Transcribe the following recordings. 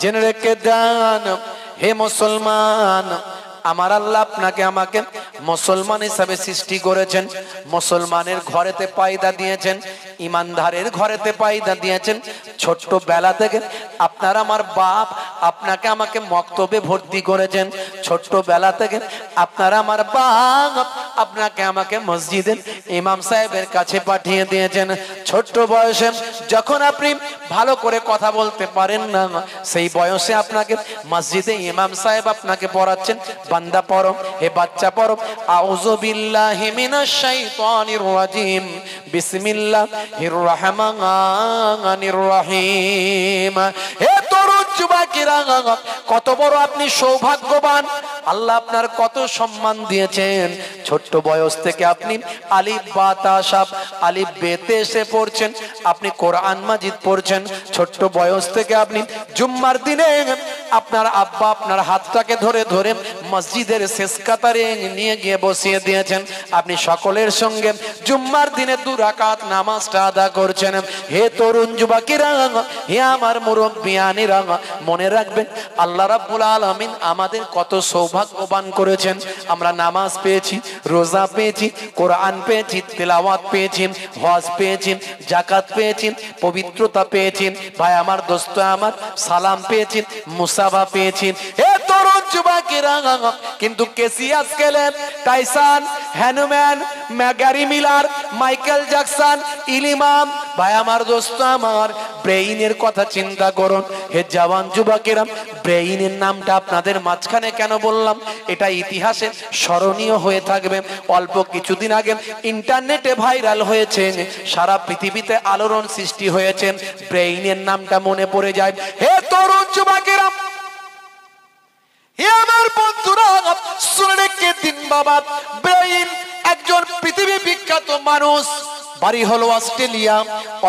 জেনে রেখে দেন হে মুসলমান আমার আল্লাহ আপনাকে আমাকে মুসলমান হিসাবে সৃষ্টি করেছেন মুসলমানের ঘরেতে পায়দা দিয়েছেন ইমানদারের ঘরেতে পায়দা দিয়েছেন ছোট্ট বেলা থেকে আপনার আমার বাপ আপনাকে আমাকে মক্তবে ভর্তি করেছেন ছোট্ট বেলা থেকে আপনার আমার বাপ আপনাকে আমাকে মসজিদের ইমাম সাহেবের কাছে পাঠিয়ে দিয়েছেন ছোট্ট বয়সে যখন আপনি ভালো করে কথা বলতে পারেন না সেই বয়সে আপনাকে মসজিদে ইমাম সাহেব আপনাকে পড়াচ্ছেন বান্দা পরম হে বাচ্চা পরম أعوذ بالله من الشيطان الرجيم بسم الله الرحمن الرحيم কত বড় আপনি সৌভাগ্যবান আল্লাহ আপনার কত সম্মান দিয়েছেন ছোট্ট বয়স থেকে আপনি আলিফ বা তাসাব আলিফ বেতে এসে পড়ছেন আপনি কোরআন মাজিদ পড়ছেন ছোট্ট বয়স থেকে আপনি জুম্মার দিনে আপনার আব্বা আপনার হাতটাকে ধরে ধরে মসজিদের শেষ কাতারে নিয়ে নিয়ে গিয়ে বসিয়ে দিয়েছেন আপনি সকলের সঙ্গে জুম্মার দিনে দু রাকাত নামাজটা আদা করছেন হে তরুণ যুবকেরা হে আমার মুরব্বিয়ানিরা মনে রাখবেন আল্লাহ রাব্বুল আলামিন আমাদের কত সৌভাগ্যবান করেছেন আমরা নামাজ পেয়েছি রোজা পেয়েছি কোরআন পেয়েছি তেলাওয়াত পেয়েছি হজ পেয়েছি জাকাত পেয়েছি পবিত্রতা পেয়েছি ভাই আমার দোস্ত আমার সালাম পেয়েছি মুসাফা পেয়েছি হে তরুণ যুবকেরা কিন্তু কেসিয়াস গেলেন টাইসান হ্যানুম্যান ম্যাগারি মিলার মাইকেল জ্যাকসন ইলিমাম ভাই আমার দোস্ত আমার ব্রেইনের কথা চিন্তা করুন হে জওয়ান যুবকেরাম ব্রেইনের নামটা আপনাদের মাঝখানে কেন বললাম এটা ইতিহাসে স্মরণীয় হয়ে থাকবে অল্প কিছুদিন আগে ইন্টারনেটে ভাইরাল হয়েছে সারা পৃথিবীতে আলোড়ন সৃষ্টি হয়েছে ব্রেইনের নামটা মনে পড়ে যায় হে তরুণ যুবকেরাম হে আমার বন্ধুরা শুনে রেখে দিন বাবা ব্রেইন একজন পৃথিবী বিখ্যাত মানুষ বাড়ি হলো অস্ট্রেলিয়া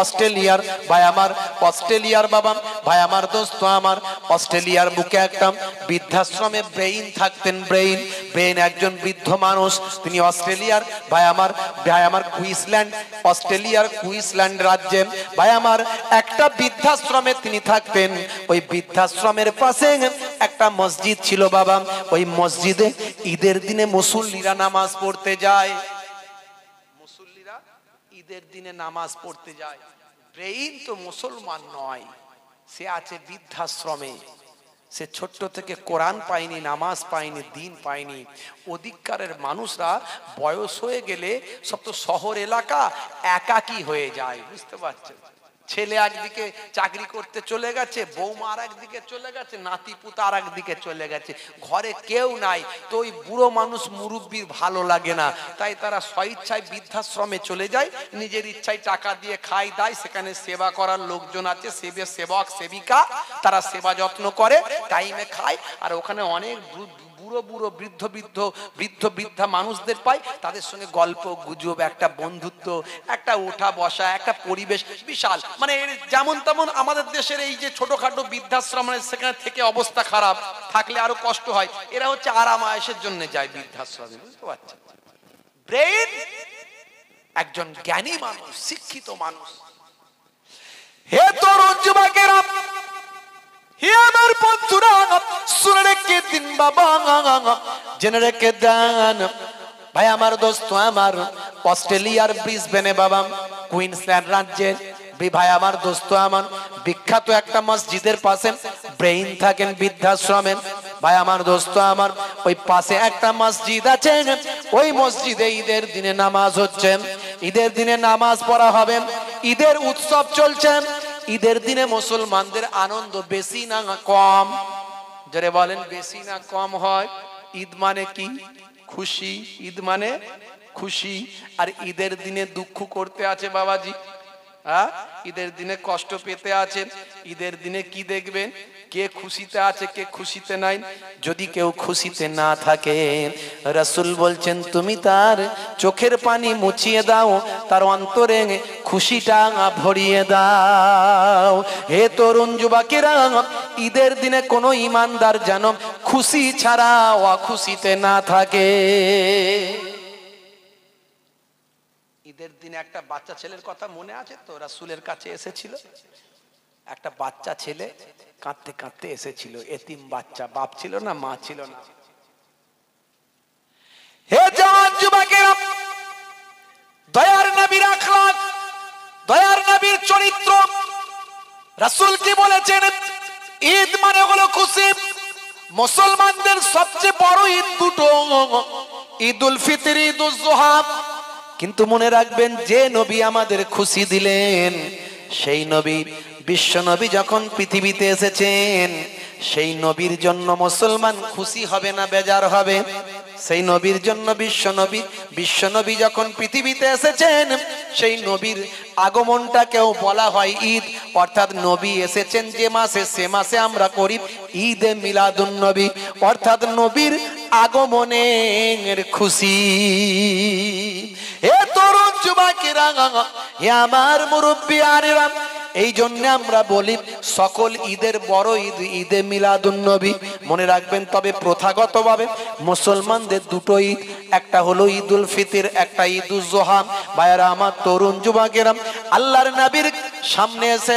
অস্ট্রেলিয়ার ভাই আমার অস্ট্রেলিয়ার বাবা ভাই আমার দোস্ত আমার অস্ট্রেলিয়ার বুকে একটা বৃদ্ধাশ্রমে ব্রেইন থাকতেন ব্রেইন ব্রেইন একজন বৃদ্ধ মানুষ তিনি অস্ট্রেলিয়ার ভাই আমার ভাই আমার কুইসল্যান্ড অস্ট্রেলিয়ার কুইসল্যান্ড রাজ্যে ভাই আমার একটা বৃদ্ধাশ্রমে তিনি থাকতেন ওই বৃদ্ধাশ্রমের পাশে একটা মসজিদ ছিল বাবা ওই মসজিদে ঈদের দিনে মুসল্লিরা নামাজ পড়তে যায় ঈদের দিনে নামাজ পড়তে যায় ব্রেইন তো মুসলমান নয় সে আছে বৃদ্ধাশ্রমে সে ছোট্ট থেকে কোরআন পায়নি নামাজ পায়নি দিন পায়নি অধিকারের মানুষরা বয়স হয়ে গেলে সব তো শহর এলাকা একাকি হয়ে যায় বুঝতে পারছেন ছেলে একদিকে চাকরি করতে চলে গেছে বৌমা আর একদিকে চলে গেছে নাতি পুতা আর একদিকে চলে গেছে ঘরে কেউ নাই তো ওই বুড়ো মানুষ মুরব্বীর ভালো লাগে না তাই তারা স্বইচ্ছায় বৃদ্ধাশ্রমে চলে যায় নিজের ইচ্ছায় টাকা দিয়ে খাই দায় সেখানে সেবা করার লোকজন আছে সেবে সেবক সেবিকা তারা সেবা যত্ন করে টাইমে খায় আর ওখানে অনেক বুড়ো বুড়ো বৃদ্ধ বৃদ্ধ বৃদ্ধ বৃদ্ধা মানুষদের পাই তাদের সঙ্গে গল্প গুজব একটা বন্ধুত্ব একটা ওঠা বসা একটা পরিবেশ বিশাল মানে যেমন তেমন আমাদের দেশের এই যে ছোটখাটো বৃদ্ধাশ্রম মানে সেখানে থেকে অবস্থা খারাপ থাকলে আরো কষ্ট হয় এরা হচ্ছে আরাম আয়সের জন্য যায় বৃদ্ধাশ্রমে বুঝতে পারছেন ব্রেন একজন জ্ঞানী মানুষ শিক্ষিত মানুষ হে তোর যুবকেরা আমার বন্ধুরা শুনে রেখে দিন বাবা জেনে রেখে দেন ভাই আমার দোস্ত আমার অস্ট্রেলিয়ার ব্রিসবেনে বাবা কুইন্সল্যান্ড রাজ্যের ভাই আমার দোস্ত আমার বিখ্যাত একটা মসজিদের পাশে ব্রেইন থাকেন বৃদ্ধাশ্রমে ভাই আমার দোস্ত আমার ওই পাশে একটা মসজিদ আছে ওই মসজিদে ঈদের দিনে নামাজ হচ্ছে ঈদের দিনে নামাজ পড়া হবে ঈদের উৎসব চলছে ঈদের দিনে মুসলমানদের আনন্দ বেশি না কম যারা বলেন বেশি না কম হয় ঈদ মানে কি খুশি ঈদ মানে খুশি আর ঈদের দিনে দুঃখ করতে আছে বাবাজি হ্যাঁ ঈদের দিনে কষ্ট পেতে আছেন ঈদের দিনে কি দেখবেন কে খুশিতে আছে কে খুশিতে নাই যদি কেউ খুশিতে না থাকে রাসুল বলছেন তুমি তার চোখের পানি মুছিয়ে দাও তার অন্তরে খুশিটা ভরিয়ে দাও হে তরুণ যুবাকেরা ঈদের দিনে কোনো ইমানদার যেন খুশি ছাড়া অখুশিতে না থাকে ঈদের দিনে একটা বাচ্চা ছেলের কথা মনে আছে তো রাসুলের কাছে এসেছিল একটা বাচ্চা ছেলে কাঁদতে কাঁদতে এসেছিল এতিম বাচ্চা বাপ ছিল না মা ছিল না হে জওয়ান দয়ার নবীর আখলাক দয়ার নবীর চরিত্র কি বলেছেন ঈদ মানে হলো খুশি মুসলমানদের সবচেয়ে বড় ঈদ দুটো ঈদুল ফিতর কিন্তু মনে রাখবেন যে নবী আমাদের খুশি দিলেন সেই নবী বিশ্বনবী যখন পৃথিবীতে এসেছেন সেই নবীর জন্য মুসলমান খুশি হবে না বেজার হবে সেই নবীর জন্য বিশ্বনবী বিশ্বনবী যখন পৃথিবীতে এসেছেন সেই নবীর আগমনটাকেও বলা হয় ঈদ অর্থাৎ নবী এসেছেন যে মাসে সে মাসে আমরা করি ঈদ এ মিলাদুন নবী অর্থাৎ নবীর আগমনের খুশি এ তরুণ যুবাকিরা হে আমার মুরব্বী আরেরা এই জন্যে আমরা বলি সকল ঈদের বড় ঈদ ঈদে মিলাদুন্নবী মনে রাখবেন তবে প্রথাগতভাবে মুসলমানদের দুটো ঈদ একটা হলো ঈদ উল ফিতির একটা ঈদ উজোহাম ভাইয়ারা আমার তরুণ গেরাম আল্লাহর নবীর সামনে এসে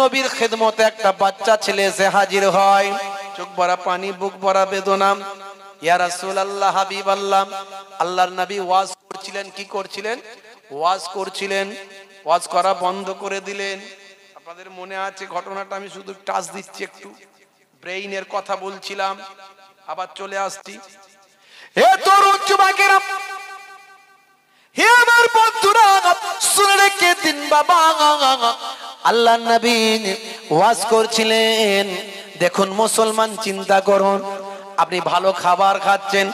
নবীর খেদমতে একটা বাচ্চা ছেলে এসে হাজির হয় চোখ ভরা পানি বুক ভরা বেদনা ইয়া আল্লাহ হাবিব আল্লাহ আল্লাহর নাবী ওয়াজ করছিলেন কি করছিলেন ওয়াজ করছিলেন ওয়াজ করা বন্ধ করে দিলেন আপনাদের মনে আছে ঘটনাটা আমি শুধু টাচ দিচ্ছি একটু ব্রেইনের কথা বলছিলাম আবার চলে আসছি হে উচ্চ বাকের হে আমার বন্ধুরা শুনে রেখে দিন বাবা আল্লাহ নবী ওয়াজ করছিলেন দেখুন মুসলমান চিন্তা করুন আপনি ভালো খাবার খাচ্ছেন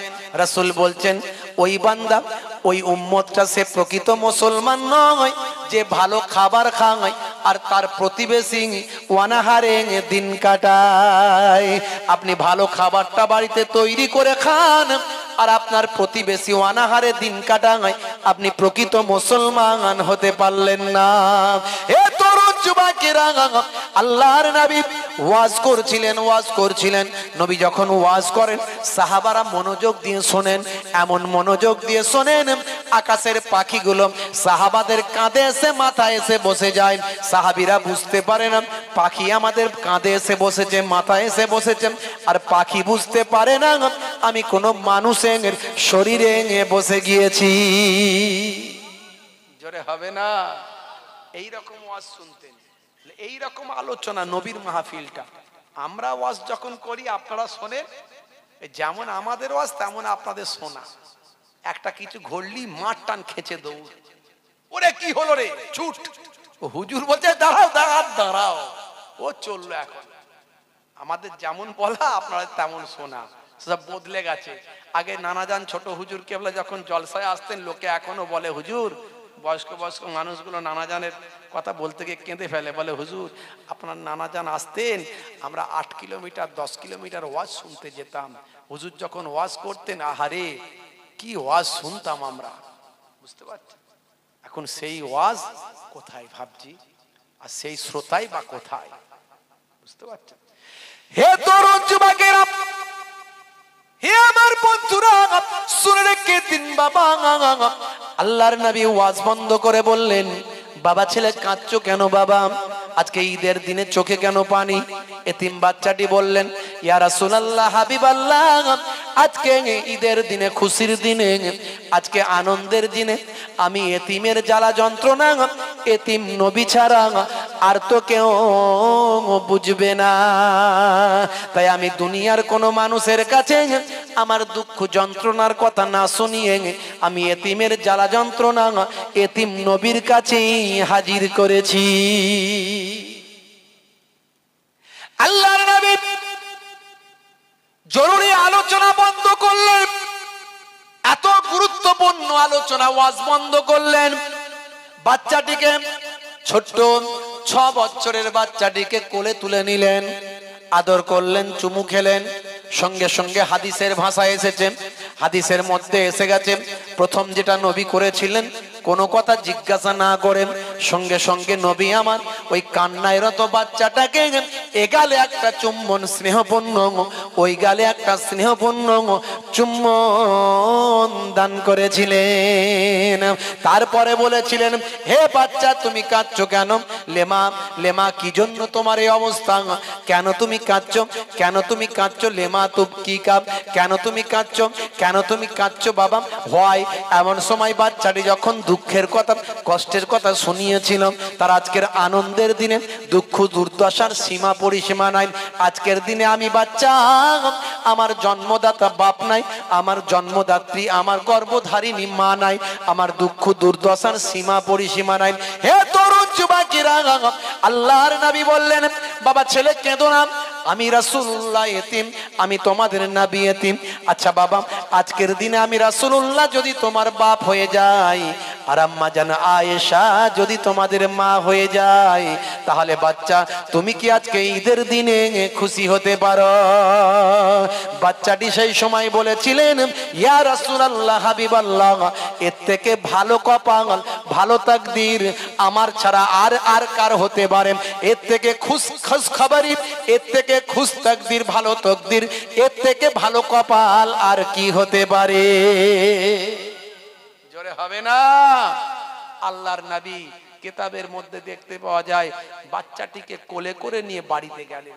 রাসূল বলছেন ওই বান্দা ওই উম্মতটা সে প্রকৃত মুসলমান নয় যে ভালো খাবার খাওয়ায় আর তার প্রতিবেশী ওয়ানাহারে দিন কাটায় আপনি ভালো খাবারটা বাড়িতে তৈরি করে খান আর আপনার প্রতিবেশী অনাহারে দিন কাটায় আপনি প্রকৃত মুসলমান হতে পারলেন না এ তোর ওয়াজ করছিলেন নবী যখন ওয়াজ করেন সাহাবারা মনোযোগ দিয়ে শোনেন এমন মনোযোগ দিয়ে শোনেন আকাশের পাখিগুলো সাহাবাদের কাঁধে এসে মাথায় এসে বসে যায় সাহাবিরা বুঝতে পারে না পাখি আমাদের কাঁধে এসে বসেছে মাথায় এসে বসেছে আর পাখি বুঝতে পারে না আমি কোনো মানুষের শরীরে বসে গিয়েছি জোরে হবে না এইরকম ওয়াজ শুনতে এই রকম আলোচনা নবীর মাহফিলটা আমরা ওয়াজ যখন করি আপনারা শোনেন যেমন আমাদের ওয়াজ তেমন আপনাদের শোনা একটা কিছু ঘড়লি মাঠ টান খেঁচে দৌড় ওরে কি হলো রে ছুট হুজুর বলছে দাঁড়াও দাঁড়াও দাঁড়াও ও চললো এখন আমাদের যেমন বলা আপনারা তেমন শোনা সব বদলে গেছে আগে নানাজান ছোট হুজুর কেবলা যখন জলসায় আসতেন লোকে এখনো বলে হুজুর বয়স্ক বয়স্ক মানুষগুলো নানাজানের কথা বলতে গিয়ে কেঁদে ফেলে বলে হুজুর আপনার নানাজান আসতেন আমরা আট কিলোমিটার দশ কিলোমিটার ওয়াজ শুনতে যেতাম হুজুর যখন ওয়াজ করতেন আহারে কি ওয়াজ শুনতাম আমরা বুঝতে পারছি এখন সেই ওয়াজ কোথায় ভাবছি আর সেই শ্রোতাই বা কোথায় বুঝতে পারছেন হে তরুণ হে আমার বন্ধুরা শুনে রেখে দিন বাবা আল্লাহর নবী ওয়াজ বন্ধ করে বললেন বাবা ছেলে কাঁদছো কেন বাবা আজকে ঈদের দিনে চোখে কেন পানি এতিম বাচ্চাটি বললেন ইয়ারা সোনাল্লাহ হাবিব আল্লাহ আজকে ঈদের দিনে খুশির দিনে আজকে আনন্দের দিনে আমি এতিমের জ্বালা যন্ত্রণা এতিম নবী ছাড়া আর তো কেউ বুঝবে না তাই আমি দুনিয়ার কোনো মানুষের কাছে আমার দুঃখ যন্ত্রণার কথা না শুনিয়ে আমি এতিমের জ্বালা যন্ত্রণা এতিম নবীর কাছেই হাজির করেছি আল্লাহ নবী জরুরি আলোচনা বন্ধ করলেন এত গুরুত্বপূর্ণ আলোচনা ওয়াজ বন্ধ করলেন বাচ্চাটিকে ছোট্ট ছ বছরের বাচ্চাটিকে কোলে তুলে নিলেন আদর করলেন চুমু খেলেন সঙ্গে সঙ্গে হাদিসের ভাষা এসেছে হাদিসের মধ্যে এসে গেছে প্রথম যেটা নবী করেছিলেন কোনো কথা জিজ্ঞাসা না করেন সঙ্গে সঙ্গে নবী আমার ওই কান্নায়রত বাচ্চাটাকে এ গালে একটা চুম্বন স্নেহপূর্ণ ওই গালে একটা স্নেহপূর্ণ চুম্বন দান করেছিলেন তারপরে বলেছিলেন হে বাচ্চা তুমি কাঁদছ কেন লেমা লেমা কি জন্য তোমার এই অবস্থা কেন তুমি কাঁদছ কেন তুমি কাঁদছ লেমা তুপ কি কাপ কেন তুমি কাঁদছ কেন তুমি কাঁদছ বাবা হয় এমন সময় বাচ্চাটি যখন দু দুঃখের কথা কষ্টের কথা শুনিয়েছিলাম তার আজকের আনন্দের দিনে দুঃখ দুর্দশার সীমা পরিসীমা নাই আজকের দিনে আমি বাচ্চা আমার জন্মদাতা বাপ নাই আমার জন্মদাত্রী আমার গর্ভধারিণী মা নাই আমার দুঃখ দুর্দশার সীমা পরিসীমা নাই হে তরুণ যুবাকিরা আল্লাহর নাবি বললেন বাবা ছেলে কেঁদো না আমি রাসুল্লাহ এতিম আমি তোমাদের নাবি এতিম আচ্ছা বাবা আজকের দিনে আমি রাসুল্লাহ যদি তোমার বাপ হয়ে যাই আর আম্মা জান আয়েশা যদি তোমাদের মা হয়ে যায় তাহলে বাচ্চা তুমি কি আজকে ঈদের দিনে খুশি হতে পারো বাচ্চাটি সেই সময় বলেছিলেন আল্লাহ হাবিব আল্লাহ এর থেকে ভালো কপাল ভালো তাকদির আমার ছাড়া আর আর কার হতে পারে এর থেকে খুশ খুশ খবরই এর থেকে খুশ তাকদির ভালো তকদির এর থেকে ভালো কপাল আর কি হতে পারে করে হবে না আল্লাহর নবী কেতাবের মধ্যে দেখতে পাওয়া যায় বাচ্চাটিকে কোলে করে নিয়ে বাড়িতে গেলেন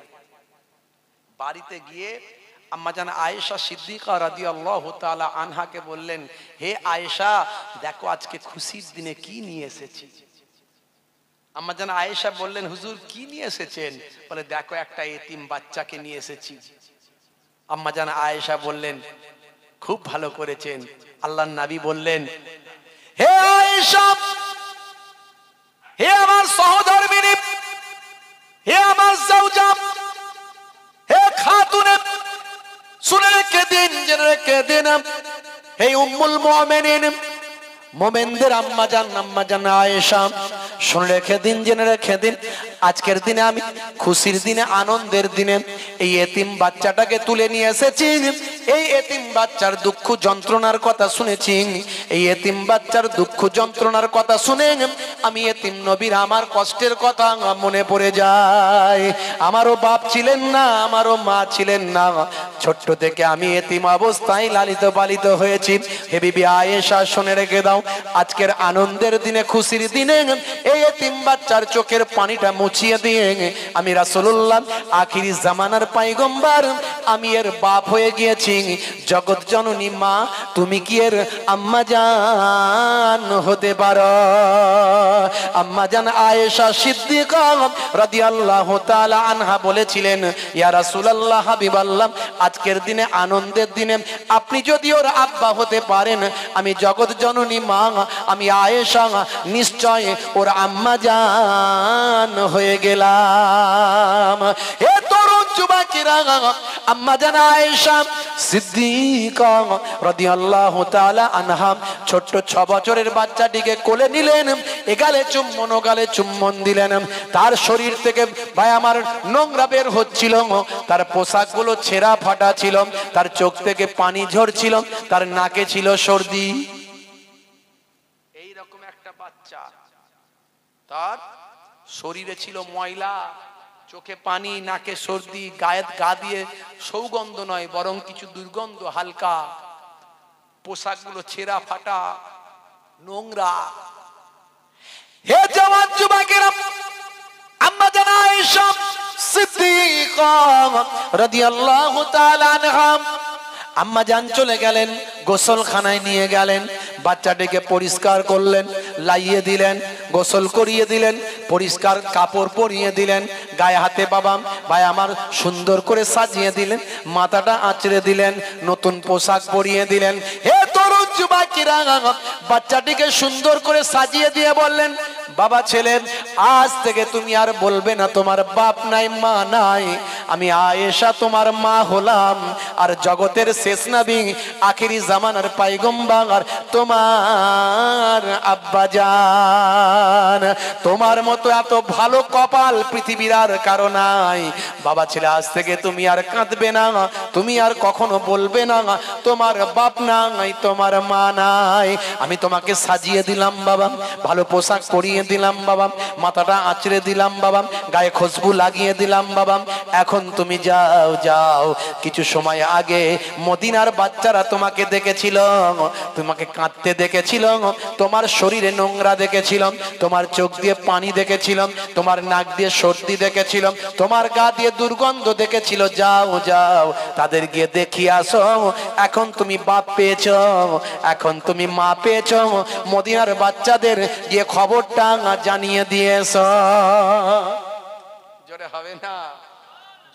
বাড়িতে গিয়ে জান আয়েশা সিদ্দিকা রাদি আল্লাহ তালা আনহাকে বললেন হে আয়েশা দেখো আজকে খুশির দিনে কি নিয়ে এসেছি জান আয়েশা বললেন হুজুর কি নিয়ে এসেছেন বলে দেখো একটা এতিম বাচ্চাকে নিয়ে এসেছি আম্মাজান আয়েশা বললেন খুব ভালো করেছেন আল্লাহ নাবি বললেন হে আয়েশা হে আমার সহধর্মিনী হে আমার জাউজা হে খাতুনে শুনে রেখে দিন জেনে রেখে দিন হে উম্মুল মুমিনিন মোমেনদের আম্মা জান আম্মা জান আয়েশা শুন রেখে দিন জেনে রেখে দিন আজকের দিনে আমি খুশির দিনে আনন্দের দিনে এই এতিম বাচ্চাটাকে তুলে নিয়ে এসেছি এই এতিম বাচ্চার দুঃখ যন্ত্রণার কথা শুনেছি এই এতিম বাচ্চার দুঃখ যন্ত্রণার কথা শুনে আমি এতিম নবীর আমার কষ্টের কথা মনে পড়ে যায় আমারও বাপ ছিলেন না আমারও মা ছিলেন না ছোট্ট থেকে আমি এতিম অবস্থায় লালিত পালিত হয়েছি হেবিবি আয়েশা শুনে রেখে দাও দাও আজকের আনন্দের দিনে খুশির দিনে এই তিন বাচ্চার চোখের পানিটা মুছিয়ে দিয়ে আমি রাসুল্লাহ আখিরি জামানার পাইগম্বার আমি এর বাপ হয়ে গিয়েছি জগৎ জননী মা তুমি কি এর আম্মা জান হতে পার আম্মা জান আয়েশা সিদ্দিকা রাদি আল্লাহ আনহা বলেছিলেন ইয়া রাসুলাল্লাহ হাবিব আল্লাহ আজকের দিনে আনন্দের দিনে আপনি যদি ওর আব্বা হতে পারেন আমি জগৎ জননী মা আমি আয়েশা নিশ্চয় ওর আম্মা জান হয়ে গেলাম আম্মা জান আয়েশা ছোট্ট ছ বছরের বাচ্চাটিকে কোলে নিলেন এগালে চুম্বন গালে চুম্বন দিলেন তার শরীর থেকে ভাই আমার নোংরা বের হচ্ছিল তার পোশাকগুলো ছেঁড়া ফাটা ছিল তার চোখ থেকে পানি ঝরছিল তার নাকে ছিল সর্দি তার শরীরে ছিল ময়লা চোখে পানি নাকে সর্দি গায়ে গা দিয়ে সৌগন্ধ নয় বরং কিছু দুর্গন্ধ হালকা পোশাকগুলো ছেঁড়া ফাটা নোংরা হে জওয়ান যুবকেরা আম্মা জানা রাদিয়াল্লাহু তাআলা আম্মা জান চলে গেলেন গোসলখানায় নিয়ে গেলেন বাচ্চাটিকে পরিষ্কার করলেন লাইয়ে দিলেন গোসল করিয়ে দিলেন পরিষ্কার কাপড় পরিয়ে দিলেন গায়ে হাতে বাবা ভাই আমার সুন্দর করে সাজিয়ে দিলেন মাথাটা আঁচড়ে দিলেন নতুন পোশাক পরিয়ে দিলেন হে তরুণ যুবাকিরা বাচ্চাটিকে সুন্দর করে সাজিয়ে দিয়ে বললেন বাবা ছিলেন আজ থেকে তুমি আর বলবে না তোমার বাপ নাই মা নাই আমি আয়েশা তোমার মা হলাম আর জগতের শেষ নাবি আখিরি জামানার পাইগম্বার তোমার আব্বা যান তোমার মতো এত ভালো কপাল পৃথিবীর আর কারো নাই বাবা ছেলে আজ থেকে তুমি আর কাঁদবে না তুমি আর কখনো বলবে না তোমার বাপ নাই তোমার মা নাই আমি তোমাকে সাজিয়ে দিলাম বাবা ভালো পোশাক পরিয়ে দিলাম বাবা মাথাটা আঁচড়ে দিলাম বাবা গায়ে খুশবু লাগিয়ে দিলাম বাবা এখন তুমি যাও যাও কিছু সময় আগে মদিনার বাচ্চারা তোমাকে দেখেছিল তোমাকে কাঁদতে দেখেছিল তোমার শরীরে নোংরা দেখেছিলাম তোমার চোখ দিয়ে পানি দেখেছিলাম তোমার নাক দিয়ে সর্দি দেখেছিলাম তোমার গা দিয়ে দুর্গন্ধ দেখেছিল যাও যাও তাদের গিয়ে দেখিয়ে আসো এখন তুমি বাপ পেয়েছ এখন তুমি মা পেয়েছ মদিনার বাচ্চাদের গিয়ে খবরটা জানিয়ে দিয়েছ জোরে হবে না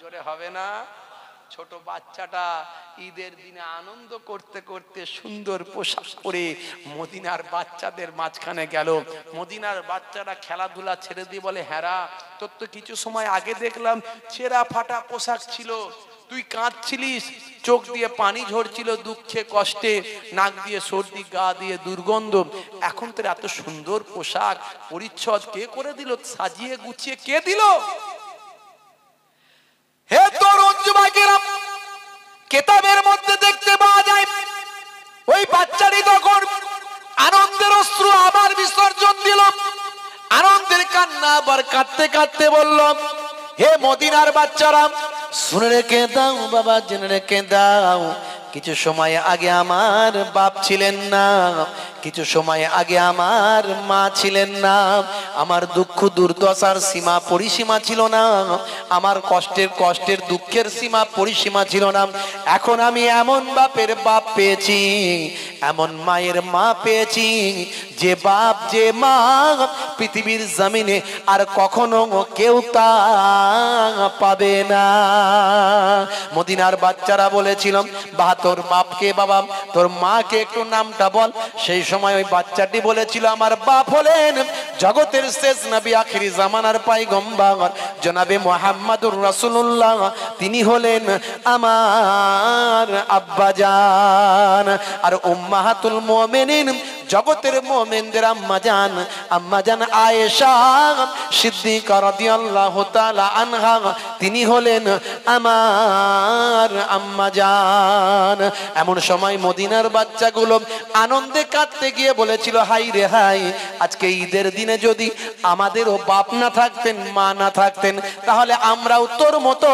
জোরে হবে না ছোট বাচ্চাটা ঈদের দিনে আনন্দ করতে করতে সুন্দর পোশাক পরে মদিনার বাচ্চাদের মাঝখানে গেল মদিনার বাচ্চারা খেলাধুলা ছেড়ে দিয়ে বলে হ্যাঁ তোর তো কিছু সময় আগে দেখলাম ছেঁড়া ফাটা পোশাক ছিল তুই কাঁদছিলিস চোখ দিয়ে পানি ঝরছিল দুঃখে কষ্টে নাক দিয়ে সর্দি গা দিয়ে দুর্গন্ধ এখন তোর এত সুন্দর পোশাক পরিচ্ছদ কে করে দিল সাজিয়ে গুছিয়ে কে দিল হে তোর কেতাবের মধ্যে দেখতে পাওয়া যায় ওই বাচ্চারই তখন আনন্দের অস্ত্র আবার বিসর্জন দিল আনন্দের কান্না আবার কাঁদতে কাঁদতে বললাম হে মদিনার বাচ্চারা শুনে রেখে দাও বাবা জেনে রেখে দাও কিছু সময় আগে আমার বাপ ছিলেন না কিছু সময় আগে আমার মা ছিলেন না আমার দুঃখ দুর্দশার সীমা পরিসীমা ছিল না আমার কষ্টের কষ্টের দুঃখের সীমা পরিসীমা ছিল না এখন আমি এমন বাপের বাপ পেয়েছি এমন মায়ের মা পেয়েছি যে বাপ যে মা পৃথিবীর জমিনে আর কখনো কেউ তা পাবে না মদিনার বাচ্চারা বলেছিলাম বা তোর বাপকে বাবা তোর মাকে একটু নামটা বল সেই সময় ওই বাচ্চাটি বলেছিল আমার বাপ হলেন জগতের শেষ নবী আখিরি জামানার পাইগম্বাগর জনাবে মোহাম্মদুর রসুল্লাহ তিনি হলেন আমার আব্বাজান আর উম্মাহাতুল মুমিনিন জগতের মোমেনদের আম্মা জান আম্মা জান আয়েশা সিদ্দিকা রাদিয়াল্লাহু তাআলা আনহা তিনি হলেন আমার আম্মা জান এমন সময় মদিনার বাচ্চাগুলো আনন্দে কাঁদতে গিয়ে বলেছিল হাই রে হাই আজকে ঈদের দিনে যদি আমাদেরও বাপ না থাকতেন মা না থাকতেন তাহলে আমরাও তোর মতো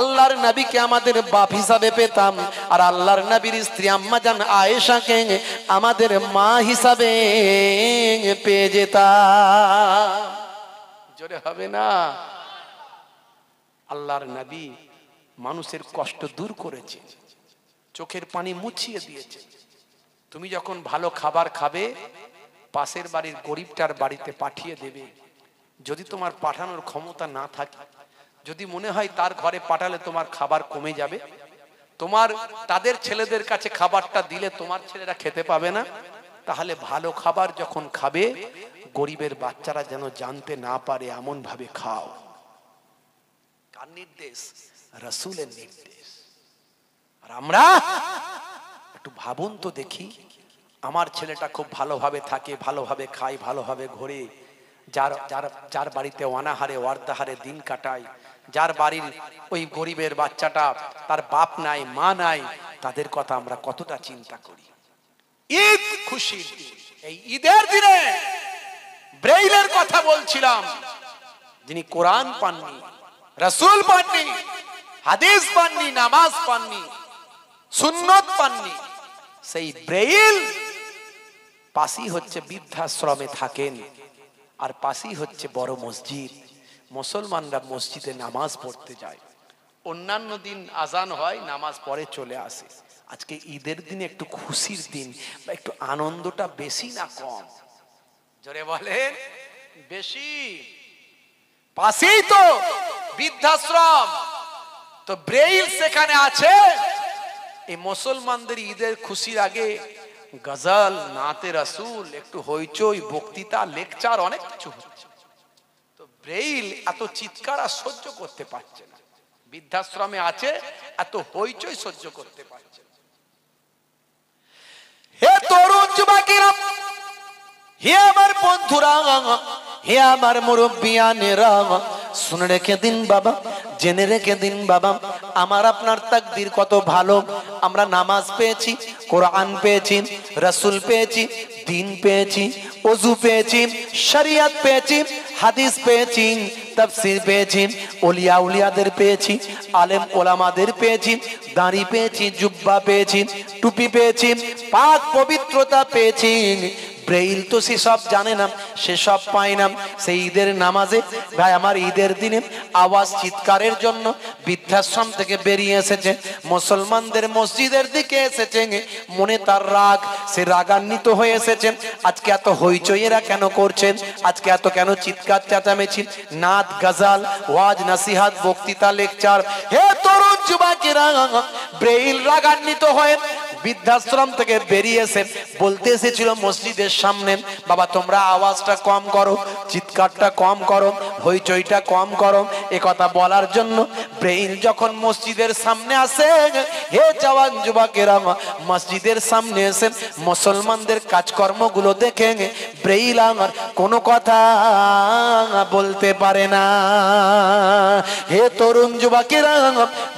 আল্লাহর নবীকে আমাদের বাপ হিসাবে পেতাম আর আল্লাহর নবীর স্ত্রী আম্মা জান আয়েশাকে আমাদের মা হিসাবে পেয়ে যেতাম জোরে হবে না আল্লাহর নবী মানুষের কষ্ট দূর করেছে চোখের পানি মুছিয়ে দিয়েছে তুমি যখন ভালো খাবার খাবে পাশের বাড়ির গরিবটার বাড়িতে পাঠিয়ে দেবে যদি তোমার পাঠানোর ক্ষমতা না থাকে যদি মনে হয় তার ঘরে পাঠালে তোমার খাবার কমে যাবে তোমার তাদের ছেলেদের কাছে খাবারটা দিলে তোমার ছেলেরা খেতে পাবে না তাহলে ভালো খাবার যখন খাবে গরিবের বাচ্চারা যেন জানতে না পারে এমন ভাবে খাও কার নির্দেশ রসুলের নির্দেশ আর আমরা একটু ভাবুন তো দেখি আমার ছেলেটা খুব ভালোভাবে থাকে ভালোভাবে খায় ভালোভাবে ঘোরে যার যার যার বাড়িতে অনাহারে অর্ধাহারে দিন কাটায় যার বাড়ির ওই গরিবের বাচ্চাটা তার বাপ নাই মা নাই তাদের কথা আমরা কতটা চিন্তা করি ঈদ খুশি এই ঈদের দিনে ব্রেইলের কথা বলছিলাম যিনি কোরআন পাননি রাসূল পাননি হাদিস পাননি নামাজ পাননি সুন্নত পাননি সেই ব্রেইল পাশেই হচ্ছে বৃদ্ধাশ্রমে থাকেন আর পাশেই হচ্ছে বড় মসজিদ মুসলমানরা মসজিদে নামাজ পড়তে যায় অন্যান্য দিন আজান হয় নামাজ পরে চলে আসে আজকে ঈদের দিনে একটু খুশির দিন বা একটু আনন্দটা বেশি না কম জোরে বলেন বেশি পাশেই তো বৃদ্ধাশ্রম তো ব্রেইল সেখানে আছে এই মুসলমানদের ঈদের খুশির আগে গজল নাতে রাসুল একটু হইচই বক্তৃতা লেকচার অনেক কিছু হচ্ছে ব্রেইল এত চিৎকার আর সহ্য করতে পারছে না বৃদ্ধাশ্রমে আছে এত হইচই সহ্য করতে পারছে না হে তরুণ যুবকেরা হে আমার বন্ধুরা হে আমার মুরব্বিয়ানেরা শুনে রেখে দিন বাবা জেনে রেখে দিন বাবা আমার আপনার তাকদির কত ভালো আমরা নামাজ পেয়েছি কোরআন পেয়েছি রসুল পেয়েছি দিন পেয়েছি অজু পেয়েছি শরিয়ত পেয়েছি হাদিস পেয়েছি তফসির পেয়েছি ওলিয়া উলিয়াদের পেয়েছি আলেম ওলামাদের পেয়েছি দাঁড়ি পেয়েছি জুব্বা পেয়েছি টুপি পেয়েছি পাক পবিত্রতা পেয়েছি ব্রেইল তো সেসব জানে না সেসব পায় না সেই ঈদের নামাজে ভাই আমার ঈদের দিনে আওয়াজ চিৎকারের জন্য বৃদ্ধাশ্রম থেকে বেরিয়ে এসেছে মুসলমানদের মসজিদের দিকে এসেছে মনে তার রাগ সে রাগান্বিত হয়ে এসেছেন আজকে এত হইচই এরা কেন করছেন আজকে এত কেন চিৎকার চেঁচামেছি নাদ গাজাল ওয়াজ নাসিহাত বক্তৃতা লেকচার হে তরুণ যুবকেরা ব্রেইল রাগান্বিত হয়ে বৃদ্ধাশ্রম থেকে বেরিয়েছেন বলতে এসেছিল মসজিদের সামনে বাবা তোমরা আওয়াজটা কম করো চিৎকারটা কম করো হইচইটা কম করো এ কথা বলার জন্য ব্রেইন যখন মসজিদের সামনে আসে হে জওয়ান যুবকেরা মসজিদের সামনে এসে মুসলমানদের কাজকর্মগুলো দেখে ব্রেইল আমার কোনো কথা বলতে পারে না হে তরুণ যুবকেরা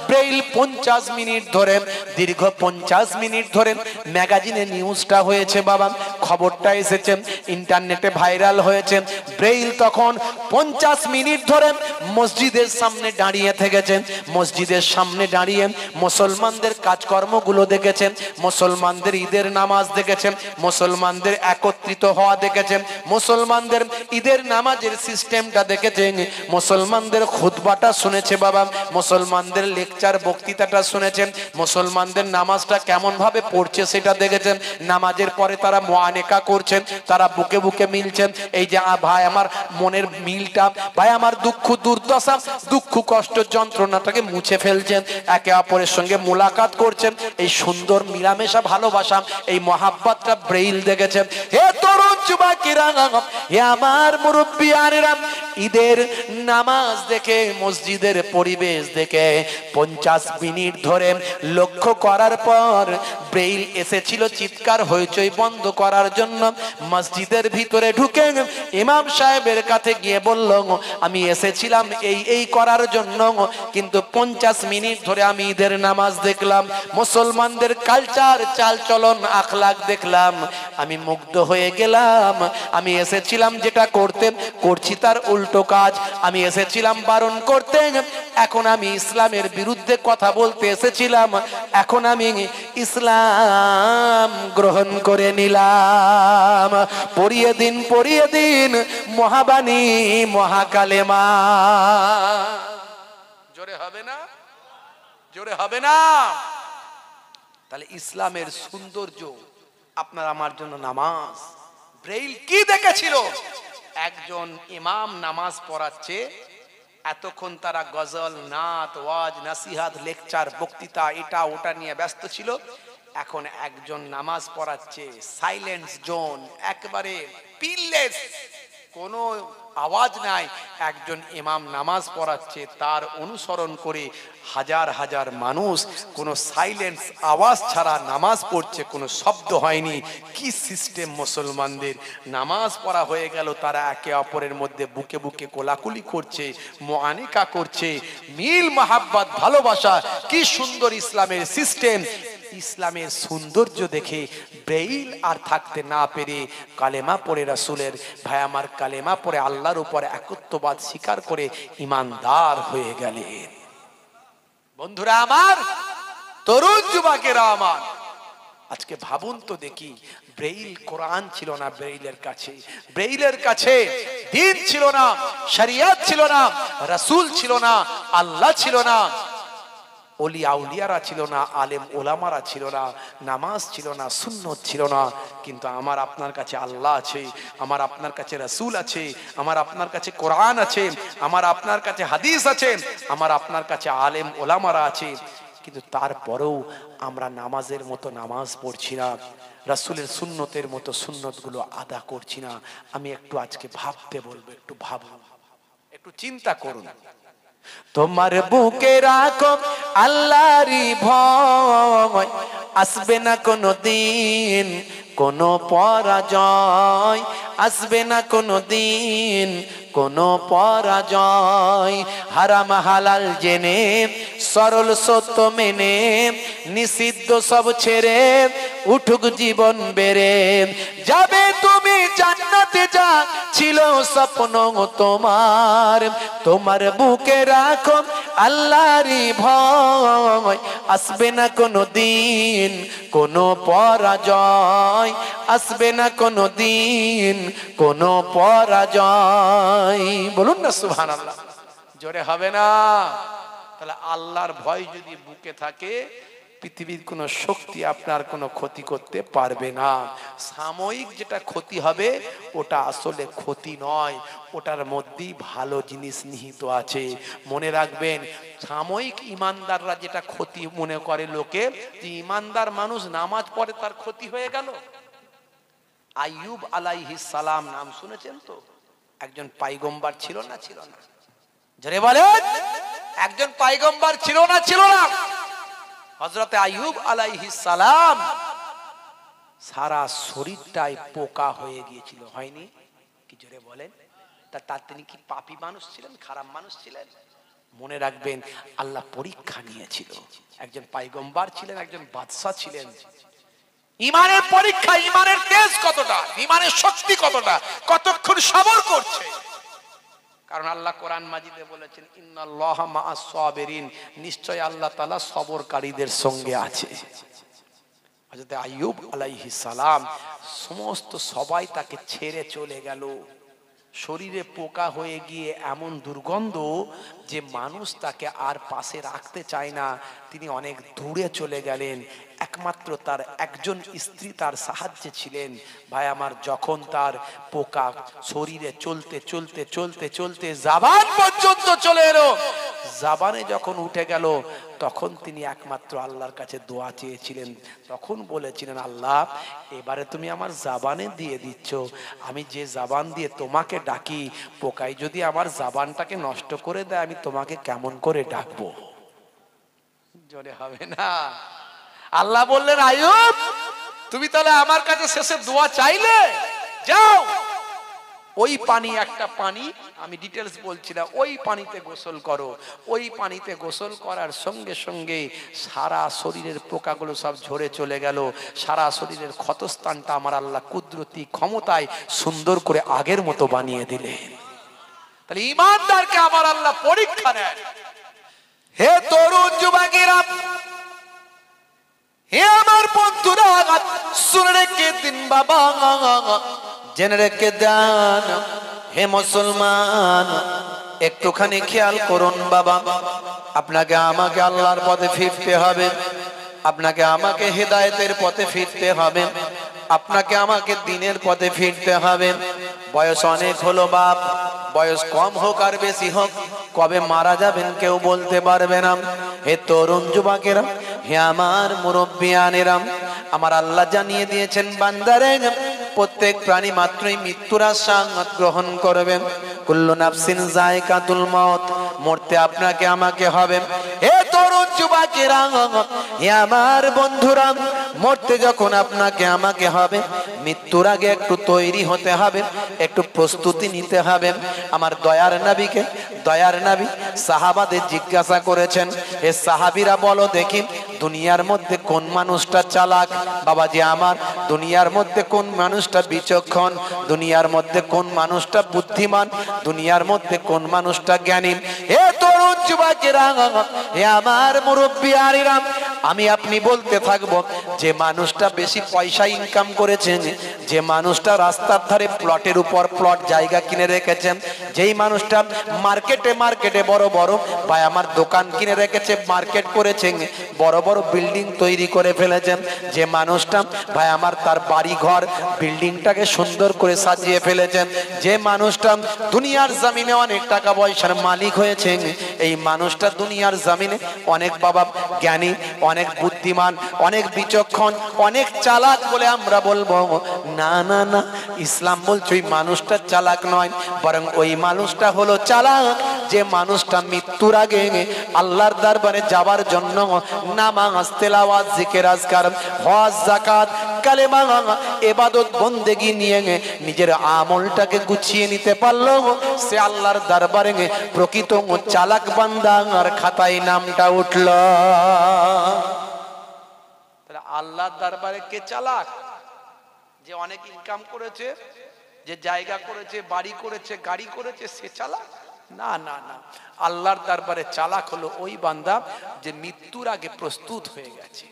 ব্রেইল পঞ্চাশ মিনিট ধরে দীর্ঘ পঞ্চাশ মিনিট মিনিট ধরে ম্যাগাজিনে নিউজটা হয়েছে বাবা খবরটা এসেছে ইন্টারনেটে ভাইরাল হয়েছে ব্রেইল তখন পঞ্চাশ মিনিট ধরে মসজিদের সামনে দাঁড়িয়ে থেকেছেন মসজিদের সামনে দাঁড়িয়ে মুসলমানদের কাজকর্মগুলো দেখেছেন মুসলমানদের ঈদের নামাজ দেখেছেন মুসলমানদের একত্রিত হওয়া দেখেছেন মুসলমানদের ঈদের নামাজের সিস্টেমটা দেখেছেন মুসলমানদের খুতবাটা শুনেছে বাবা মুসলমানদের লেকচার বক্তৃতাটা শুনেছেন মুসলমানদের নামাজটা কেমন ভাবে পড়ছে সেটা দেখেছেন নামাজের পরে তারা মানেকা করছেন তারা বুকে বুকে মিলছেন এই যে ভাই আমার মনের মিলটা ভাই আমার দুঃখ দুর্দশা দুঃখ কষ্ট যন্ত্রণাটাকে মুছে ফেলছেন একে অপরের সঙ্গে মোলাকাত করছেন এই সুন্দর মিলামেশা ভালোবাসা এই মহাব্বাতটা ব্রেইল দেখেছেন হে তরুণ যুবাকিরা হে আমার মুরব্বী আনেরাম ঈদের নামাজ দেখে মসজিদের পরিবেশ দেখে পঞ্চাশ মিনিট ধরে লক্ষ্য করার পর ব্রেইল এসেছিল চিৎকার হইচই বন্ধ করার জন্য মসজিদের ভিতরে ঢুকে ইমাম সাহেবের কাছে গিয়ে বলল আমি এসেছিলাম এই এই করার জন্য কিন্তু পঞ্চাশ মিনিট ধরে আমি ঈদের নামাজ দেখলাম মুসলমানদের কালচার চালচলন আখলাক দেখলাম আমি মুগ্ধ হয়ে গেলাম আমি এসেছিলাম যেটা করতে করছি তার উল্টো কাজ আমি এসেছিলাম বারণ করতে এখন আমি ইসলামের বিরুদ্ধে কথা বলতে এসেছিলাম এখন আমি ইসলাম ইসলাম গ্রহণ করে নিলাম পড়িয়ে দিন পড়িয়ে দিন মহাবাণী মা জোরে হবে না জোরে হবে না তাহলে ইসলামের সৌন্দর্য আপনার আমার জন্য নামাজ ব্রেইল কি দেখেছিল একজন ইমাম নামাজ পড়াচ্ছে এতক্ষণ তারা গজল নাত ওয়াজ নাসিহাত লেকচার বক্তৃতা এটা ওটা নিয়ে ব্যস্ত ছিল এখন একজন নামাজ পড়াচ্ছে সাইলেন্স জোন একবারে পিনলেস কোনো আওয়াজ নাই একজন ইমাম নামাজ পড়াচ্ছে তার অনুসরণ করে হাজার হাজার মানুষ কোনো সাইলেন্স আওয়াজ ছাড়া নামাজ পড়ছে কোনো শব্দ হয়নি কি সিস্টেম মুসলমানদের নামাজ পড়া হয়ে গেল তারা একে অপরের মধ্যে বুকে বুকে কোলাকুলি করছে মোয়ানিকা করছে মিল মাহাব্বাত ভালোবাসা কি সুন্দর ইসলামের সিস্টেম ইসলামের সৌন্দর্য দেখে ব্রেইল আর থাকতে না পেরে কালেমা পড়ে রাসুলের ভাই আমার কালেমা পড়ে আল্লাহর উপর একত্ববাদ স্বীকার করে ইমানদার হয়ে গেলেন বন্ধুরা আমার তরুণ যুবকেরা আমার আজকে ভাবুন তো দেখি ব্রেইল কোরআন ছিল না ব্রেইলের কাছে ব্রেইলের কাছে দিন ছিল না শরিয়াত ছিল না রাসূল ছিল না আল্লাহ ছিল না অলি আউলিয়ারা ছিল না আলেম ওলামারা ছিল না নামাজ ছিল না সুন্নত ছিল না কিন্তু আমার আপনার কাছে আল্লাহ আছে আমার আপনার কাছে রাসুল আছে আমার আপনার কাছে কোরআন আছে আমার আপনার কাছে হাদিস আছে আমার আপনার কাছে আলেম ওলামারা আছে কিন্তু তারপরেও আমরা নামাজের মতো নামাজ পড়ছি না রাসুলের সুন্নতের মতো সুন্নতগুলো আদা করছি না আমি একটু আজকে ভাবতে বলবো একটু ভাব একটু চিন্তা করুন তোমার বুকে রাখো আল্লাহরই ভয় আসবে না কোনো দিন কোনো পরাজয় আসবে না কোনো দিন কোনো পরাজয় হারাম হালাল জেনে সরল সত্য মেনে নিষিদ্ধ সব ছেড়ে উঠুক জীবন বেড়ে যাবে তুমি জান্নাতে যা ছিল স্বপ্ন তোমার তোমার বুকে রাখো আল্লাহর ভয় আসবে না কোনো দিন কোনো পরাজয় আসবে না কোনো দিন কোনো পরাজয় নাই বলুন না সুহান আল্লাহ জোরে হবে না তাহলে আল্লাহর ভয় যদি বুকে থাকে পৃথিবীর কোনো শক্তি আপনার কোনো ক্ষতি করতে পারবে না সাময়িক যেটা ক্ষতি হবে ওটা আসলে ক্ষতি নয় ওটার মধ্যেই ভালো জিনিস নিহিত আছে মনে রাখবেন সাময়িক ইমানদাররা যেটা ক্ষতি মনে করে লোকে যে ইমানদার মানুষ নামাজ পড়ে তার ক্ষতি হয়ে গেল আইয়ুব আলাইহিস সালাম নাম শুনেছেন তো একজন পাইগম্বার ছিল না ছিল না জোরে বলেন একজন পাইগম্বার ছিল না ছিল না হজরতে আইয়ুব আলাইহি সালাম সারা শরীরটাই পোকা হয়ে গিয়েছিল হয়নি কি জোরে বলেন তা তার তিনি কি পাপি মানুষ ছিলেন খারাপ মানুষ ছিলেন মনে রাখবেন আল্লাহ পরীক্ষা নিয়েছিল একজন পাইগম্বার ছিলেন একজন বাদশাহ ছিলেন ইমানের পরীক্ষা ইমানের তেজ কতটা ইমানের শক্তি কতটা কতক্ষণ সবর করছে কারণ আল্লাহ কোরআন মাজিদে বলেছেন ইন্নাল্লাহ নিশ্চয় আল্লাহ তালা সবরকারীদের সঙ্গে আছে আইয়ুব সালাম সমস্ত সবাই তাকে ছেড়ে চলে গেল শরীরে পোকা হয়ে গিয়ে এমন দুর্গন্ধ যে মানুষ তাকে আর পাশে রাখতে চায় না তিনি অনেক দূরে চলে গেলেন একমাত্র তার একজন স্ত্রী তার সাহায্যে ছিলেন ভাই আমার যখন তার পোকা শরীরে চলতে চলতে চলতে চলতে জাবান পর্যন্ত চলে এলো জাবানে যখন উঠে গেল তখন তিনি একমাত্র আল্লাহর কাছে দোয়া চেয়েছিলেন তখন বলেছিলেন আল্লাহ এবারে তুমি আমার জাবানে দিয়ে দিচ্ছ আমি যে জাবান দিয়ে তোমাকে ডাকি পোকাই যদি আমার জাবানটাকে নষ্ট করে দেয় আমি তোমাকে কেমন করে ডাকবো জলে হবে না আল্লাহ বললেন আয়ুব তুমি তাহলে আমার কাছে শেষে দোয়া চাইলে যাও ওই পানি একটা পানি আমি ডিটেলস বলছি না ওই পানিতে গোসল করো ওই পানিতে গোসল করার সঙ্গে সঙ্গে সারা শরীরের পোকাগুলো সব ঝরে চলে গেল সারা শরীরের ক্ষতস্থানটা আমার আল্লাহ কুদরতি ক্ষমতায় সুন্দর করে আগের মতো বানিয়ে দিলেন তাহলে ইমানদারকে আমার আল্লাহ পরীক্ষা নেয় হে তরুণ যুবকেরা হে আমার বন্ধুরা শুনে রেখে দিন বাবা জেনে রেখে দেন হে মুসলমান একটুখানি খেয়াল করুন বাবা আপনাকে আমাকে আল্লাহর পথে ফিরতে হবে আপনাকে আমাকে হেদায়তের পথে ফিরতে হবে আপনাকে আমাকে দিনের পথে ফিরতে হবে বয়স অনেক হলো বাপ বয়স কম হোক আর বেশি হোক কবে মারা যাবেন কেউ বলতে পারবে না হে তরুণ যুবকের হে আমার মুরব্বিয়ানেরাম আমার আল্লাহ জানিয়ে দিয়েছেন বান্দারে প্রত্যেক প্রাণী মাত্রই মৃত্যুর আশ্বাস গ্রহণ করবে কুল্লু নাফসিন জায়কাতুল মত মরতে আপনাকে আমাকে হবে হে আমার বন্ধুরা মরতে যখন আপনাকে আমাকে হবে মৃত্যুর আগে একটু তৈরি হতে হবে একটু প্রস্তুতি নিতে হবে আমার দয়ার নাবিকে দয়ার নাবি সাহাবাদের জিজ্ঞাসা করেছেন এ সাহাবিরা বলো দেখি দুনিয়ার মধ্যে কোন মানুষটা চালাক বাবা যে আমার দুনিয়ার মধ্যে কোন মানুষটা বিচক্ষণ দুনিয়ার মধ্যে কোন মানুষটা বুদ্ধিমান দুনিয়ার মধ্যে কোন মানুষটা জ্ঞানী এ তরুণ যুবকেরা হে আমার মুরব্বী আরিরাম আমি আপনি বলতে থাকব যে মানুষটা বেশি পয়সা ইনকাম করেছেন যে মানুষটা রাস্তার ধারে প্লটের উপর প্লট জায়গা কিনে রেখেছেন যেই মানুষটা মার্কেটে মার্কেটে বড় বড় বা আমার দোকান কিনে রেখেছে মার্কেট করেছেন বড় বড় বিল্ডিং তৈরি করে ফেলেছেন যে মানুষটা ভাই আমার তার বাড়ি ঘর বিল্ডিংটাকে সুন্দর করে সাজিয়ে ফেলেছেন যে মানুষটা দুনিয়ার জামিনে অনেক টাকা পয়সার মালিক হয়েছেন এই মানুষটা দুনিয়ার জামিনে অনেক অনেক বাবা জ্ঞানী অনেক বুদ্ধিমান অনেক বিচক্ষণ অনেক চালাক বলে আমরা বলবো না না না ইসলাম বলছে ওই মানুষটা চালাক নয় বরং ওই মানুষটা হলো চালাক যে মানুষটা মৃত্যুর আগে আল্লাহর দরবারে যাবার জন্য নামাজ তেলাওয়াত জিকির আজকার হজ জাকাত কালেমা এবাদত বন্দেগি নিয়ে নিজের আমলটাকে গুছিয়ে নিতে পারলো সে আল্লাহর দরবারে প্রকৃত চালাক বান্দা আর খাতায় নামটা উঠল আল্লাহ তাহলে আল্লাহর দরবারে কে চালাক যে অনেক ইনকাম করেছে যে জায়গা করেছে বাড়ি করেছে গাড়ি করেছে সে চালাক না না না আল্লাহর দরবারে চালাক হলো ওই বান্দা যে মৃত্যুর আগে প্রস্তুত হয়ে গেছে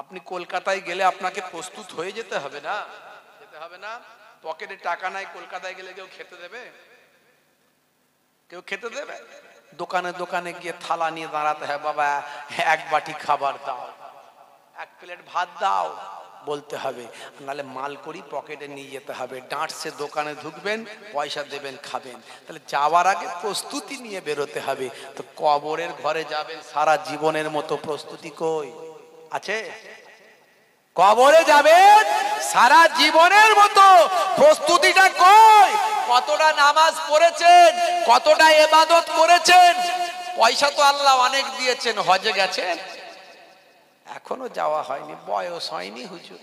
আপনি কলকাতায় গেলে আপনাকে প্রস্তুত হয়ে যেতে হবে না যেতে হবে না পকেটে টাকা নাই কলকাতায় গেলে কেউ খেতে দেবে কেউ খেতে দেবে দোকানে দোকানে গিয়ে থালা নিয়ে দাঁড়াতে হয় বাবা এক বাটি খাবার দাও এক প্লেট ভাত দাও বলতে হবে নাহলে মাল করি পকেটে নিয়ে যেতে হবে ডাঁটসে দোকানে ঢুকবেন পয়সা দেবেন খাবেন তাহলে যাওয়ার আগে প্রস্তুতি নিয়ে বেরোতে হবে তো কবরের ঘরে যাবেন সারা জীবনের মতো প্রস্তুতি কই আছে কবরে যাবেন সারা জীবনের মতো প্রস্তুতিটা কই কতটা নামাজ পড়েছেন কতটা এবাদত করেছেন পয়সা তো আল্লাহ অনেক দিয়েছেন হজে গেছেন এখনো যাওয়া হয়নি বয়স হয়নি হুজুর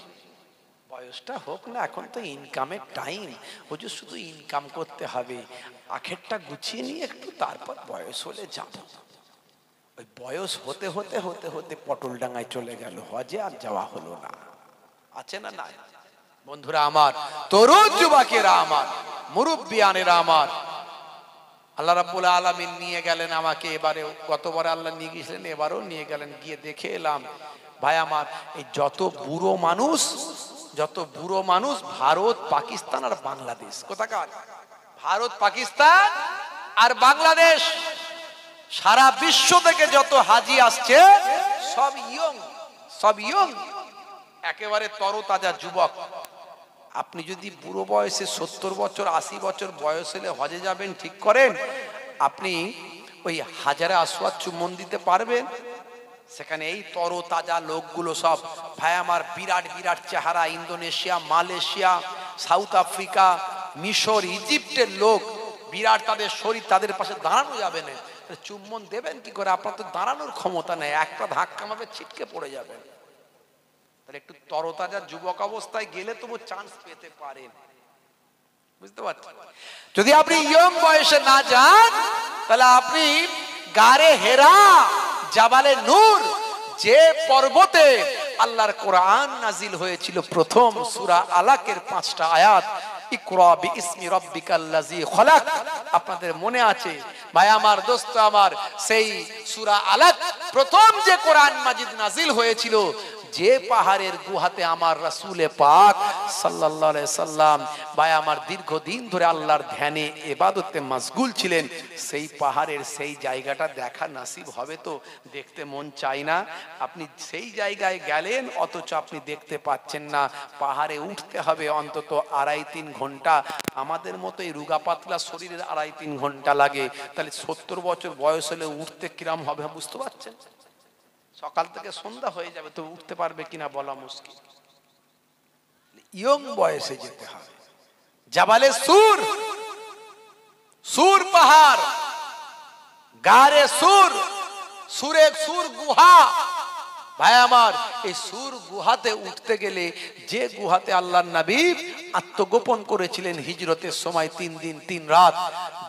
বয়সটা হোক না এখন তো ইনকামের টাইম হুজুর শুধু ইনকাম করতে হবে আখেরটা গুছিয়ে নিয়ে একটু তারপর বয়স হলে যাবো ওই বয়স হতে হতে হতে হতে পটল ডাঙায় চলে গেল হজে আর যাওয়া হলো না আছে না না বন্ধুরা আমার তরুণ যুবকেরা আমার মুরব্বিয়ানেরা আমার আল্লাহ রাব্বুল আলামিন নিয়ে গেলেন আমাকে এবারে কতবার আল্লাহ নিয়ে গিয়েছিলেন এবারেও নিয়ে গেলেন গিয়ে দেখে এলাম ভাই আমার এই যত বুড়ো মানুষ যত বুড়ো মানুষ ভারত পাকিস্তান আর বাংলাদেশ কোথাকার ভারত পাকিস্তান আর বাংলাদেশ সারা বিশ্ব থেকে যত হাজি আসছে সব ইয়ং সব ইয়ং একেবারে তরতাজা যুবক আপনি যদি বুড়ো বয়সে সত্তর বছর আশি বছর বয়স হলে হজে যাবেন ঠিক করেন আপনি ওই হাজারে আসোয়াদ চুম্বন দিতে পারবেন সেখানে এই তরতাজা লোকগুলো সব ভাই আমার বিরাট বিরাট চেহারা ইন্দোনেশিয়া মালয়েশিয়া সাউথ আফ্রিকা মিশর ইজিপ্টের লোক বিরাট তাদের শরীর তাদের পাশে দাঁড়ানো যাবে না তো চুম্বন দেবেন কি করে আপনার তো দাঁড়ানোর ক্ষমতা নেই একটা ধাক্কা মাপে ছিটকে পড়ে যাবেন তাহলে একটু তরতাজা যুবক অবস্থায় গেলে তবু চান্স পেতে পারেন বুঝতে যদি আপনি ইয়ং বয়সে না যান তাহলে আপনি গারে হেরা জাবালে নূর যে পর্বতে আল্লাহর কোরআন নাজিল হয়েছিল প্রথম সুরা আলাকের পাঁচটা আয়াত ইকরা বিসমি রব্বিকাল্লাজি খলাক আপনাদের মনে আছে ভাই আমার দোস্ত আমার সেই সুরা আলাক প্রথম যে কোরআন মাজিদ নাজিল হয়েছিল যে পাহাড়ের গুহাতে আমার রাসুলে পাক সাল্লা সাল্লাম বা আমার দীর্ঘদিন ধরে আল্লাহর ধ্যানে এবাদতে মাসগুল ছিলেন সেই পাহাড়ের সেই জায়গাটা দেখা নাসিব হবে তো দেখতে মন চাই না আপনি সেই জায়গায় গেলেন অথচ আপনি দেখতে পাচ্ছেন না পাহাড়ে উঠতে হবে অন্তত আড়াই তিন ঘন্টা আমাদের মতো এই রুগা পাতলা শরীরের আড়াই তিন ঘন্টা লাগে তাহলে সত্তর বছর বয়স হলে উঠতে কিরাম হবে বুঝতে পারছেন সকাল থেকে সন্ধ্যা হয়ে যাবে তো উঠতে পারবে কিনা বলা মুশকিল ইয়ং বয়সে যেতে হবে জাবালে সুর সুর পাহাড় গারে সুর সুরে সুর গুহা ভাই আমার এই সুর গুহাতে উঠতে গেলে যে গুহাতে আল্লাহর নবী আত্মগোপন করেছিলেন হিজরতের সময় তিন দিন তিন রাত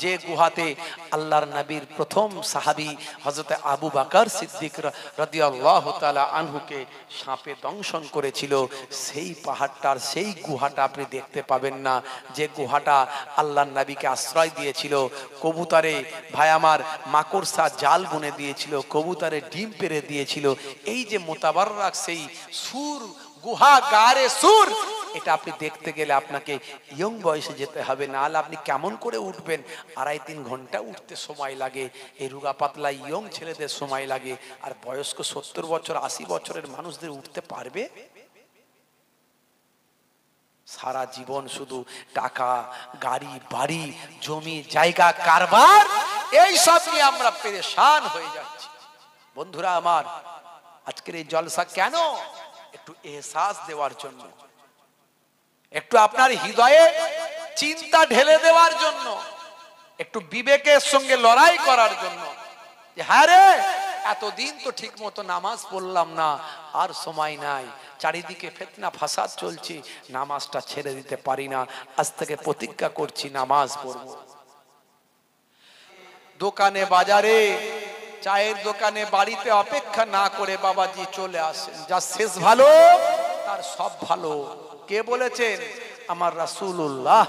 যে গুহাতে আল্লাহর নবীর প্রথম সাহাবি হজরত আবু বাকার সিদ্দিক রদি আল্লাহ তালা আনহুকে সাপে দংশন করেছিল সেই পাহাড়টার সেই গুহাটা আপনি দেখতে পাবেন না যে গুহাটা আল্লাহর নবীকে আশ্রয় দিয়েছিল কবুতারে ভাই আমার মাকড়সা জাল বুনে দিয়েছিল কবুতারে ডিম পেরে দিয়েছিল এই যে যে মোতাবার সেই সুর গুহা গারে সুর এটা আপনি দেখতে গেলে আপনাকে ইয়ং বয়সে যেতে হবে না হলে আপনি কেমন করে উঠবেন আড়াই তিন ঘন্টা উঠতে সময় লাগে এই রুগা পাতলা ইয়ং ছেলেদের সময় লাগে আর বয়স্ক সত্তর বছর আশি বছরের মানুষদের উঠতে পারবে সারা জীবন শুধু টাকা গাড়ি বাড়ি জমি জায়গা কারবার এই সব নিয়ে আমরা পেরেশান হয়ে যাচ্ছি বন্ধুরা আমার আজকের এই জলসা কেন একটু এহসাস দেওয়ার জন্য একটু আপনার হৃদয়ে চিন্তা ঢেলে দেওয়ার জন্য একটু বিবেকের সঙ্গে লড়াই করার জন্য হ্যাঁ রে এতদিন তো ঠিক মতো নামাজ পড়লাম না আর সময় নাই চারিদিকে ফেতনা ফাসাদ চলছি নামাজটা ছেড়ে দিতে পারি না আজ থেকে প্রতিজ্ঞা করছি নামাজ পড়ব দোকানে বাজারে চায়ের দোকানে বাড়িতে অপেক্ষা না করে বাবাজি চলে আসেন যা শেষ ভালো তার সব ভালো কে বলেছেন আমার রাসূলুল্লাহ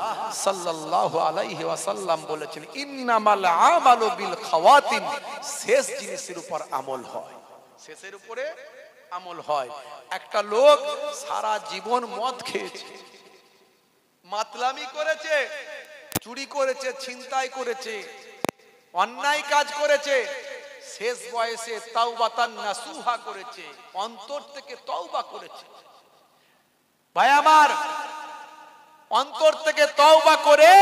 সাল্লাল্লাহু আলাইহি ওয়াসাল্লাম বলেছেন ইন্নামাল আমালু বিল খাওয়াতিন শেষ জিনিসের উপর আমল হয় শেষের উপরে আমল হয় একটা লোক সারা জীবন মদ খেয়েছে মাতলামি করেছে চুরি করেছে ছিনতাই করেছে অন্যায় কাজ করেছে শেষ বয়সে তাওবাতান নাসুহা করেছে অন্তর থেকে তওবা করেছে ভাই আমার অন্তর থেকে তওবা করে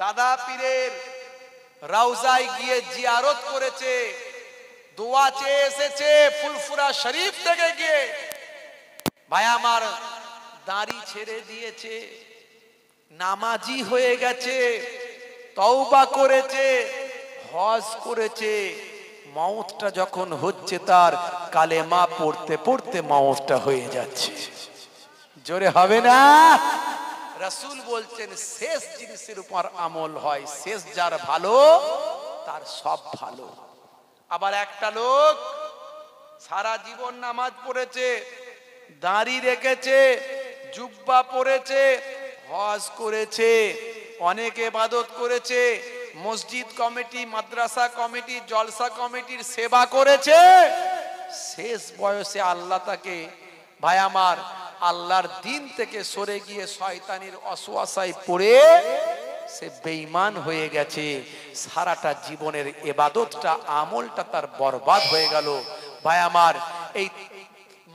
দাদা পীরের রাউজায় গিয়ে জিয়ারত করেছে দোয়া চেয়ে এসেছে ফুলফুরা শরীফ থেকে গিয়ে ভাই আমার দাড়ি ছেড়ে দিয়েছে নামাজি হয়ে গেছে তওবা করেছে ওয়াজ করেছে মাউথটা যখন হচ্ছে তার কালেমা পড়তে পড়তে মাউথটা হয়ে যাচ্ছে জোরে হবে না রাসূল বলছেন শেষ জিনিসের উপর আমল হয় শেষ যার ভালো তার সব ভালো আবার একটা লোক সারা জীবন নামাজ পড়েছে দাঁড়ি রেখেছে জুব্বা পড়েছে হজ করেছে অনেকে বাদত করেছে মসজিদ কমিটি মাদ্রাসা কমিটি জলসা কমিটির সেবা করেছে শেষ বয়সে আল্লাহ তাকে ভাই আমার আল্লাহর দিন থেকে সরে গিয়ে শয়তানির অসুয়াশায় পড়ে সে বেইমান হয়ে গেছে সারাটা জীবনের এবাদতটা আমলটা তার বরবাদ হয়ে গেল ভাই আমার এই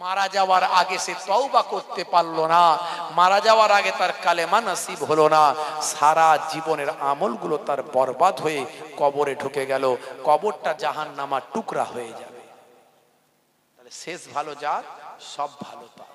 মারা যাওয়ার আগে সে তওবা করতে পারল না মারা যাওয়ার আগে তার কালেমা নসিব হলো না সারা জীবনের আমলগুলো তার বরবাদ হয়ে কবরে ঢুকে গেল কবরটা জাহান নামা টুকরা হয়ে যাবে তাহলে শেষ ভালো যার সব ভালো তার